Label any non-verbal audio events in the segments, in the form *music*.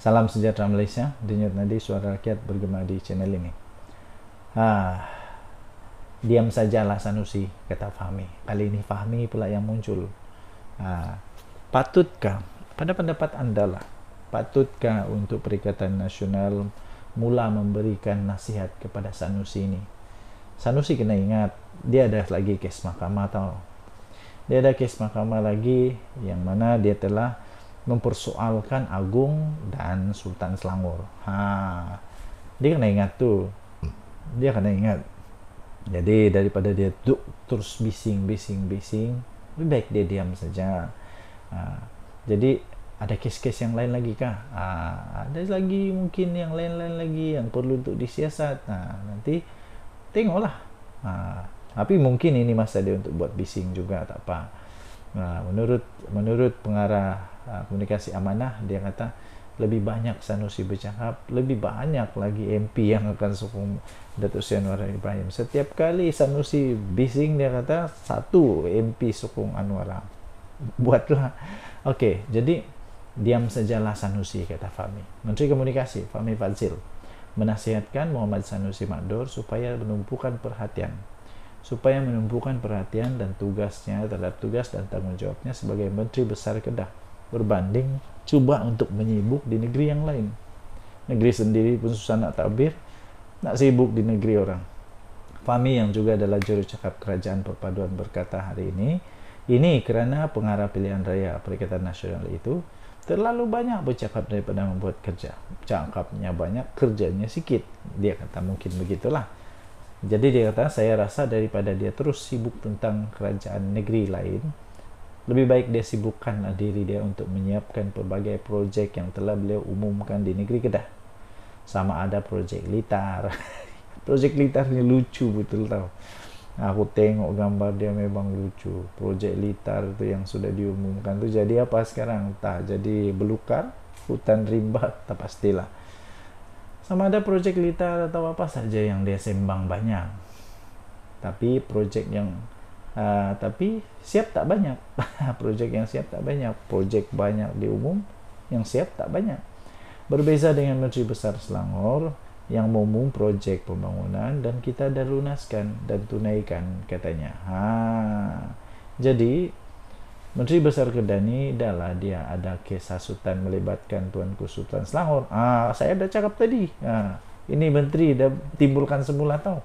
Salam sejahtera Malaysia, denyut nadi suara rakyat bergema di channel ini. Ah, diam sajalah Sanusi, kata Fahmi. Kali ini Fahmi pula yang muncul. Ah, patutkah, pada pendapat Anda lah, patutkah untuk Perikatan Nasional mula memberikan nasihat kepada Sanusi ini? Sanusi kena ingat, dia ada lagi kes mahkamah tau. Dia ada kes mahkamah lagi yang mana dia telah mempersoalkan Agung dan Sultan Selangor. Ha, dia kena ingat tu. Hmm. Dia kena ingat. Jadi daripada dia duk terus bising, bising, bising, lebih baik dia diam saja. Ha, jadi ada kes-kes yang lain lagi kah? Ha, ada lagi mungkin yang lain-lain lagi yang perlu untuk disiasat. Nah, nanti tengoklah. Ha, tapi mungkin ini masa dia untuk buat bising juga tak apa. Nah, menurut menurut pengarah uh, komunikasi amanah dia kata lebih banyak Sanusi bercakap, lebih banyak lagi MP yang akan sokong Datuk Seri Anwar Ibrahim. Setiap kali Sanusi bising dia kata satu MP sokong Anwar. Buatlah. Okey, jadi diam sajalah Sanusi kata Fami Menteri Komunikasi Fami Fazil menasihatkan Muhammad Sanusi Makdur supaya menumpukan perhatian supaya menumbuhkan perhatian dan tugasnya terhadap tugas dan tanggung jawabnya sebagai Menteri Besar Kedah berbanding coba untuk menyibuk di negeri yang lain. Negeri sendiri pun susah nak tabir, nak sibuk di negeri orang. Fami yang juga adalah juru cakap kerajaan perpaduan berkata hari ini, ini kerana pengarah pilihan raya Perikatan Nasional itu terlalu banyak bercakap daripada membuat kerja. Cakapnya banyak, kerjanya sikit. Dia kata mungkin begitulah. Jadi dia kata, saya rasa daripada dia terus sibuk tentang kerajaan negeri lain, lebih baik dia sibukkan diri dia untuk menyiapkan pelbagai proyek yang telah beliau umumkan di negeri Kedah. Sama ada proyek litar. *laughs* proyek litar ini lucu betul tau. Aku tengok gambar dia memang lucu. Proyek litar itu yang sudah diumumkan itu jadi apa sekarang? tak? jadi belukar, hutan rimba, tak pastilah sama ada project lita atau apa saja yang dia sembang banyak tapi project yang uh, tapi siap tak banyak *laughs* project yang siap tak banyak project banyak di umum yang siap tak banyak berbeza dengan Menteri Besar Selangor yang umum project pembangunan dan kita ada lunaskan dan tunaikan katanya ha jadi Menteri Besar Kedani adalah dia ada kisah sultan melibatkan Tuanku Sultan Selangor. Ah, saya ada cakap tadi. Nah, ini menteri dah timbulkan semula tau.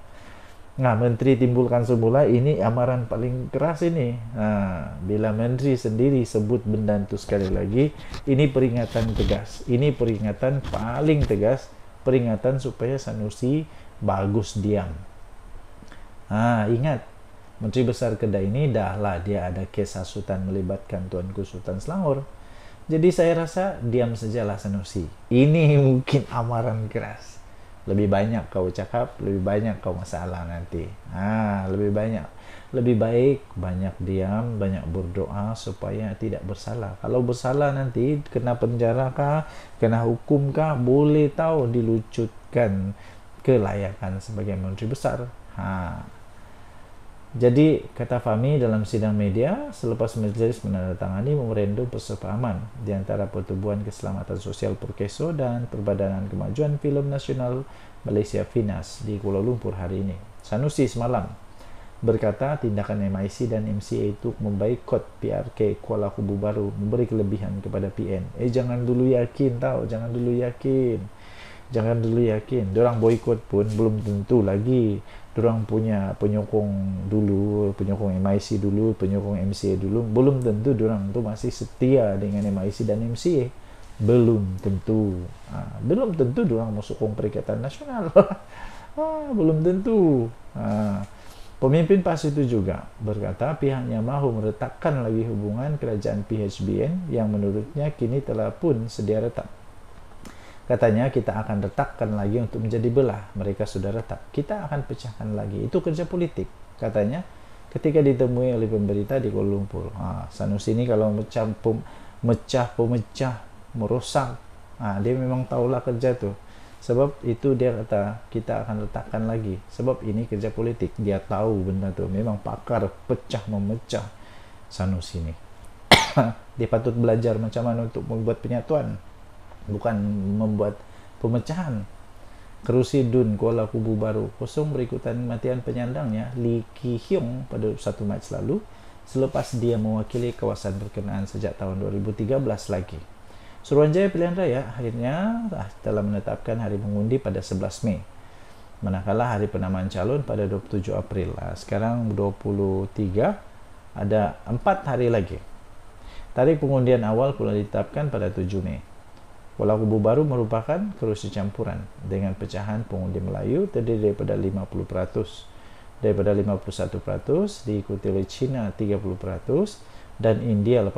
Nah, menteri timbulkan semula ini amaran paling keras ini. Nah, bila menteri sendiri sebut benda itu sekali lagi, ini peringatan tegas. Ini peringatan paling tegas, peringatan supaya Sanusi bagus diam. Ah, ingat, Menteri Besar Kedah ini dahlah dia ada kes hasutan melibatkan Tuanku Sultan Selangor. Jadi saya rasa diam sajalah Sanusi. Ini *laughs* mungkin amaran keras. Lebih banyak kau cakap, lebih banyak kau masalah nanti. Ah, lebih banyak. Lebih baik banyak diam, banyak berdoa supaya tidak bersalah. Kalau bersalah nanti kena penjara kah, kena hukum kah, boleh tahu dilucutkan kelayakan sebagai menteri besar. Ha, Jadi kata Fami dalam sidang media selepas majlis menandatangani memerendum persefahaman di antara Pertubuhan Keselamatan Sosial Perkeso dan Perbadanan Kemajuan Film Nasional Malaysia Finas di Kuala Lumpur hari ini. Sanusi semalam berkata tindakan MIC dan MCA itu membaikot PRK Kuala Kubu Baru memberi kelebihan kepada PN. Eh jangan dulu yakin tau, jangan dulu yakin. Jangan dulu yakin. orang boikot pun belum tentu lagi orang punya penyokong dulu, penyokong MIC dulu, penyokong MCA dulu, belum tentu orang tuh masih setia dengan MIC dan MCA. Belum tentu. Ha, ah, belum tentu orang mau sokong Perikatan Nasional. ha, *laughs* ah, belum tentu. Ha, ah, pemimpin PAS itu juga berkata pihaknya mahu meretakkan lagi hubungan kerajaan PHBN yang menurutnya kini telah pun sedia retak Katanya kita akan retakkan lagi untuk menjadi belah. Mereka sudah retak. Kita akan pecahkan lagi. Itu kerja politik. Katanya ketika ditemui oleh pemberita di Kuala Lumpur. Nah, Sanusi ini kalau mecah, pem, mecah pemecah, merusak. Nah, dia memang tahulah kerja itu. Sebab itu dia kata kita akan letakkan lagi. Sebab ini kerja politik. Dia tahu benda itu. Memang pakar pecah memecah Sanusi ini. *coughs* dia patut belajar macam mana untuk membuat penyatuan bukan membuat pemecahan kerusi dun Kuala Kubu Baru kosong berikutan kematian penyandangnya Lee Ki Hyung pada 1 Mac lalu selepas dia mewakili kawasan berkenaan sejak tahun 2013 lagi. Suruhanjaya Pilihan Raya akhirnya ah, telah menetapkan hari mengundi pada 11 Mei. Manakala hari penamaan calon pada 27 April. Ah, sekarang 23 ada 4 hari lagi. Tarikh pengundian awal pula ditetapkan pada 7 Mei. Bola kubu baru merupakan kerusi campuran dengan pecahan pengundi Melayu terdiri daripada 50% daripada 51% diikuti oleh China 30% dan India 18%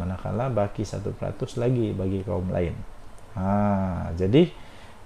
manakala baki 1% lagi bagi kaum lain. Ha, jadi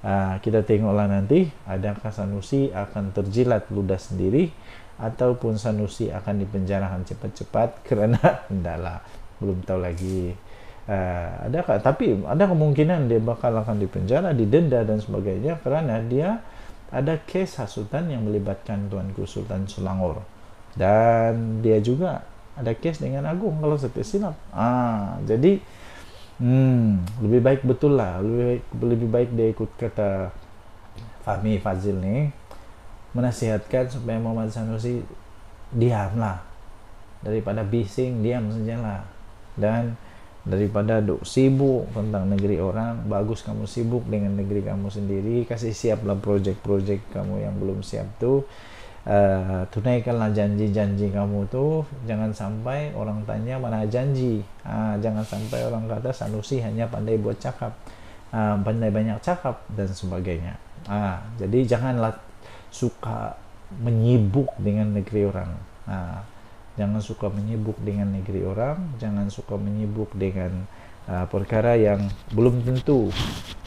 uh, kita tengoklah nanti adakah Sanusi akan terjilat ludah sendiri ataupun Sanusi akan dipenjarakan cepat-cepat kerana hendaklah *laughs* belum tahu lagi Uh, ada tapi ada kemungkinan dia bakal akan dipenjara, didenda dan sebagainya karena dia ada kes hasutan yang melibatkan Tuanku Sultan Selangor dan dia juga ada kes dengan Agung kalau setiap silap. Ah, jadi hmm, lebih baik betul lah, lebih baik, lebih baik dia ikut kata Fahmi Fazil nih menasihatkan supaya Muhammad Sanusi diamlah daripada bising diam sajalah dan daripada duk sibuk tentang negeri orang bagus kamu sibuk dengan negeri kamu sendiri kasih siaplah project-project kamu yang belum siap tuh eh, uh, tunaikanlah janji-janji kamu tuh jangan sampai orang tanya mana janji uh, jangan sampai orang kata Sanusi hanya pandai buat cakap uh, pandai banyak cakap dan sebagainya uh, jadi janganlah suka menyibuk dengan negeri orang uh, jangan suka menyibuk dengan negeri orang, jangan suka menyibuk dengan uh, perkara yang belum tentu,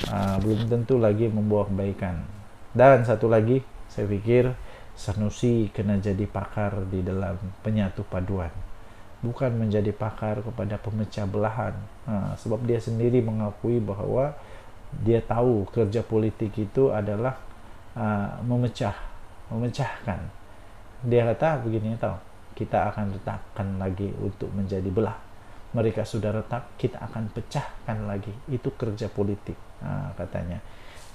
uh, belum tentu lagi membawa kebaikan. Dan satu lagi, saya pikir Sanusi kena jadi pakar di dalam penyatu paduan, bukan menjadi pakar kepada pemecah belahan, nah, sebab dia sendiri mengakui bahwa dia tahu kerja politik itu adalah uh, memecah, memecahkan. Dia kata begini, tahu kita akan retakkan lagi untuk menjadi belah. Mereka sudah retak, kita akan pecahkan lagi. Itu kerja politik, nah, katanya.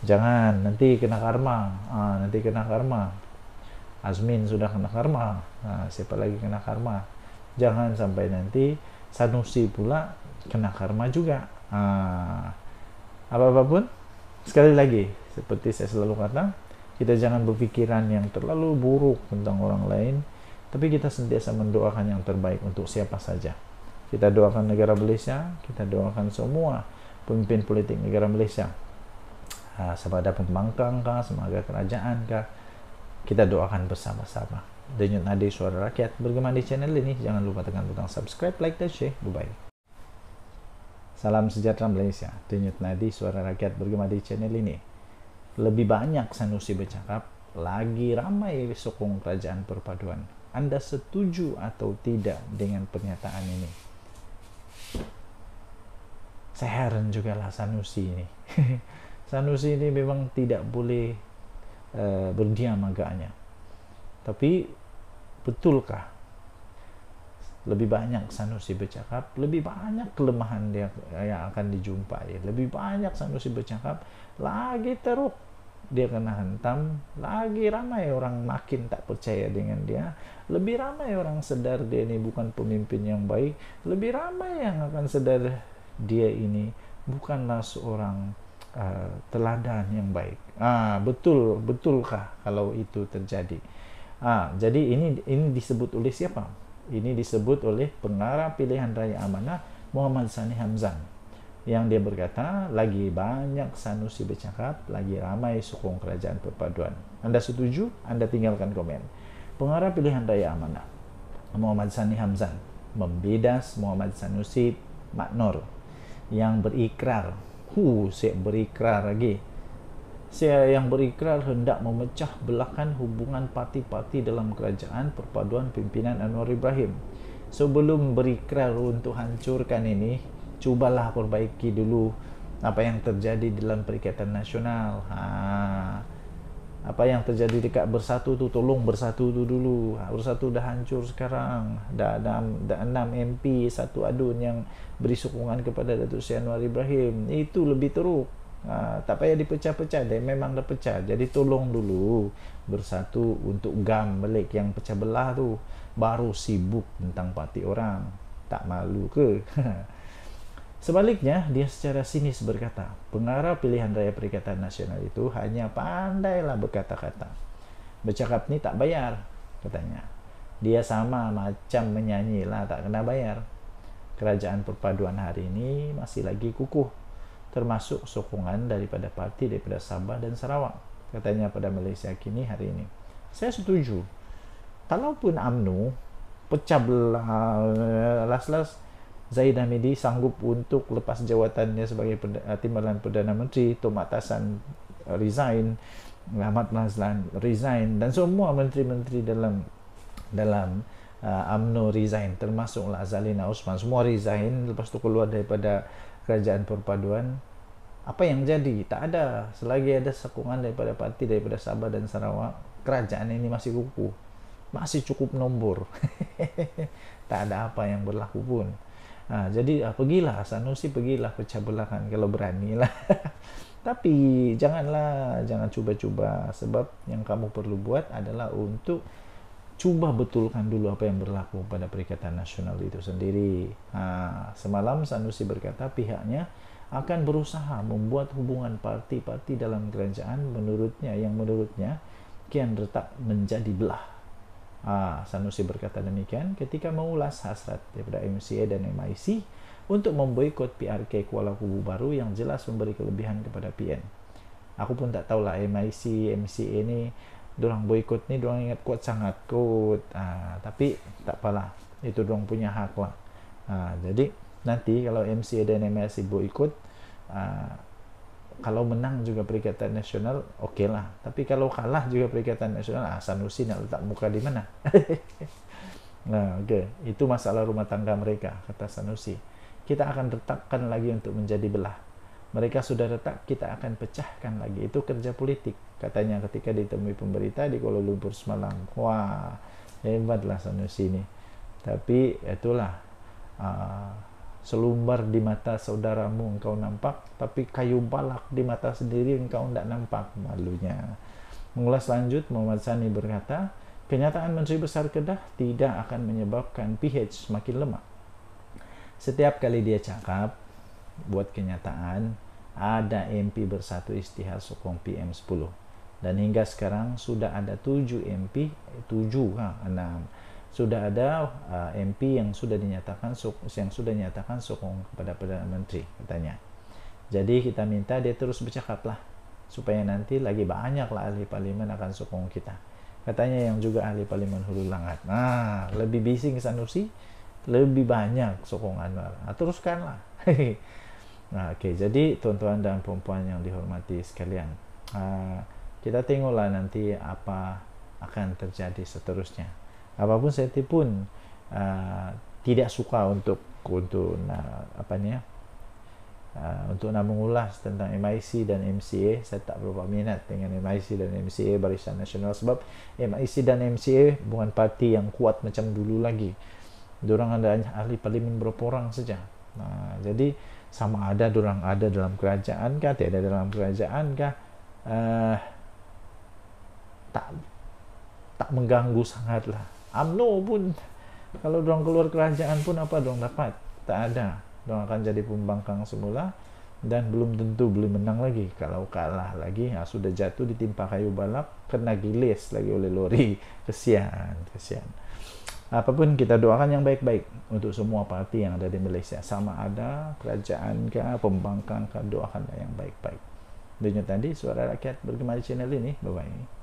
Jangan nanti kena karma, nah, nanti kena karma. Azmin sudah kena karma, nah, siapa lagi kena karma? Jangan sampai nanti Sanusi pula kena karma juga. Nah, apa apapun, sekali lagi seperti saya selalu kata, kita jangan berpikiran yang terlalu buruk tentang orang lain tapi kita sentiasa mendoakan yang terbaik untuk siapa saja. Kita doakan negara Malaysia, kita doakan semua pemimpin politik negara Malaysia. Nah, sebagai pembangkang kah, kerajaan kah, kita doakan bersama-sama. Denyut nadi suara rakyat bergema di channel ini. Jangan lupa tekan butang subscribe, like, dan share. Bye-bye. Salam sejahtera Malaysia. Denyut nadi suara rakyat bergema di channel ini. Lebih banyak Sanusi bercakap, lagi ramai sokong kerajaan perpaduan. Anda setuju atau tidak dengan pernyataan ini? Saya heran juga lah Sanusi ini. *laughs* Sanusi ini memang tidak boleh uh, berdiam agaknya. Tapi betulkah lebih banyak Sanusi bercakap, lebih banyak kelemahan dia yang akan dijumpai. Lebih banyak Sanusi bercakap, lagi teruk dia kena hantam lagi ramai orang makin tak percaya dengan dia. Lebih ramai orang sadar dia ini bukan pemimpin yang baik, lebih ramai yang akan sadar dia ini bukanlah seorang uh, teladan yang baik. Ah, betul, betulkah kalau itu terjadi? Ah, jadi ini ini disebut oleh siapa? Ini disebut oleh pengarah pilihan raya amanah Muhammad Sani Hamzah. yang dia berkata lagi banyak sanusi bercakap lagi ramai sokong kerajaan perpaduan anda setuju anda tinggalkan komen pengarah pilihan raya amanah Muhammad Sani Hamzan membidas Muhammad Sanusi Maknur yang berikrar hu saya berikrar lagi saya yang berikrar hendak memecah belahkan hubungan parti-parti dalam kerajaan perpaduan pimpinan Anwar Ibrahim sebelum berikrar untuk hancurkan ini cubalah perbaiki dulu apa yang terjadi dalam perikatan nasional ha. apa yang terjadi dekat bersatu tu tolong bersatu tu dulu ha. bersatu dah hancur sekarang dah, dah, dah 6 MP satu adun yang beri sokongan kepada Datuk Syed Anwar Ibrahim itu lebih teruk ha. tak payah dipecah-pecah deh. memang dah pecah jadi tolong dulu bersatu untuk gam melik yang pecah belah tu baru sibuk tentang parti orang tak malu ke? *laughs* Sebaliknya, dia secara sinis berkata, pengarah pilihan raya Perikatan Nasional itu hanya pandailah berkata-kata. Bercakap ini tak bayar, katanya. Dia sama macam menyanyi lah, tak kena bayar. Kerajaan perpaduan hari ini masih lagi kukuh, termasuk sokongan daripada parti daripada Sabah dan Sarawak, katanya pada Malaysia kini hari ini. Saya setuju. Kalaupun UMNO pecah belah, uh, las-las, Zaid Hamidi sanggup untuk lepas jawatannya sebagai uh, timbalan Perdana Menteri Tom Atasan uh, resign Ahmad Mazlan resign dan semua menteri-menteri dalam dalam uh, UMNO resign termasuklah Zalina Osman semua resign lepas tu keluar daripada kerajaan perpaduan apa yang jadi? Tak ada selagi ada sokongan daripada parti daripada Sabah dan Sarawak kerajaan ini masih kukuh masih cukup nombor *laughs* tak ada apa yang berlaku pun Nah, jadi ah, pergilah Sanusi pergilah pecah cabulakan kalau berani lah. *laughs* Tapi janganlah jangan cuba-cuba sebab yang kamu perlu buat adalah untuk cuba betulkan dulu apa yang berlaku pada Perikatan Nasional itu sendiri. Nah, semalam Sanusi berkata pihaknya akan berusaha membuat hubungan parti-parti dalam kerajaan menurutnya yang menurutnya kian retak menjadi belah Ah, Sanusi berkata demikian ketika mengulas hasrat daripada MCA dan MIC untuk memboikot PRK Kuala Kubu baru yang jelas memberi kelebihan kepada PN. Aku pun tak tahulah MIC, MCA ini dorang boikot ni dorang ingat kuat sangat kuat. Ah, tapi tak apalah, itu dorang punya hak lah. Ah, jadi nanti kalau MCA dan MIC boikot ah, kalau menang juga Perikatan Nasional oke okay lah tapi kalau kalah juga Perikatan Nasional ah Sanusi nak letak muka di mana *laughs* nah oke okay. itu masalah rumah tangga mereka kata Sanusi kita akan retakkan lagi untuk menjadi belah mereka sudah retak kita akan pecahkan lagi itu kerja politik katanya ketika ditemui pemberita di Kuala Lumpur semalam wah hebatlah Sanusi ini tapi itulah uh, selumbar di mata saudaramu engkau nampak, tapi kayu balak di mata sendiri engkau tidak nampak malunya. Mengulas lanjut, Muhammad Sani berkata, kenyataan Menteri Besar Kedah tidak akan menyebabkan pH semakin lemah. Setiap kali dia cakap, buat kenyataan, ada MP bersatu istihar sokong PM10. Dan hingga sekarang sudah ada 7 MP, 7 kan 6 sudah ada uh, eh, MP yang sudah dinyatakan yang sudah dinyatakan sokong kepada perdana menteri katanya. Jadi kita minta dia terus bercakaplah supaya nanti lagi banyaklah ahli parlimen akan sokong kita. Katanya yang juga ahli parlimen Hulu Langat. Nah, lebih bising Sanusi, lebih banyak sokongan Nah, teruskanlah. *laughs* nah, oke. Okay. Jadi tuan-tuan dan perempuan yang dihormati sekalian, uh, kita tengoklah nanti apa akan terjadi seterusnya apapun saya pun uh, tidak suka untuk untuk nak apa ni ya uh, untuk nak mengulas tentang MIC dan MCA saya tak berapa minat dengan MIC dan MCA Barisan Nasional sebab MIC dan MCA bukan parti yang kuat macam dulu lagi Diorang ada ahli parlimen berapa orang saja uh, jadi sama ada diorang ada dalam kerajaan kah tiada dalam kerajaan kah uh, tak tak mengganggu sangatlah UMNO ah, pun kalau dong keluar kerajaan pun apa dong dapat tak ada dong akan jadi pembangkang semula dan belum tentu belum menang lagi kalau kalah lagi ya sudah jatuh ditimpa kayu balap kena gilis lagi oleh lori *laughs* kesian kesian apapun kita doakan yang baik-baik untuk semua parti yang ada di Malaysia sama ada kerajaan kah pembangkang kah doakan yang baik-baik Dunia tadi suara rakyat bergema di channel ini bye bye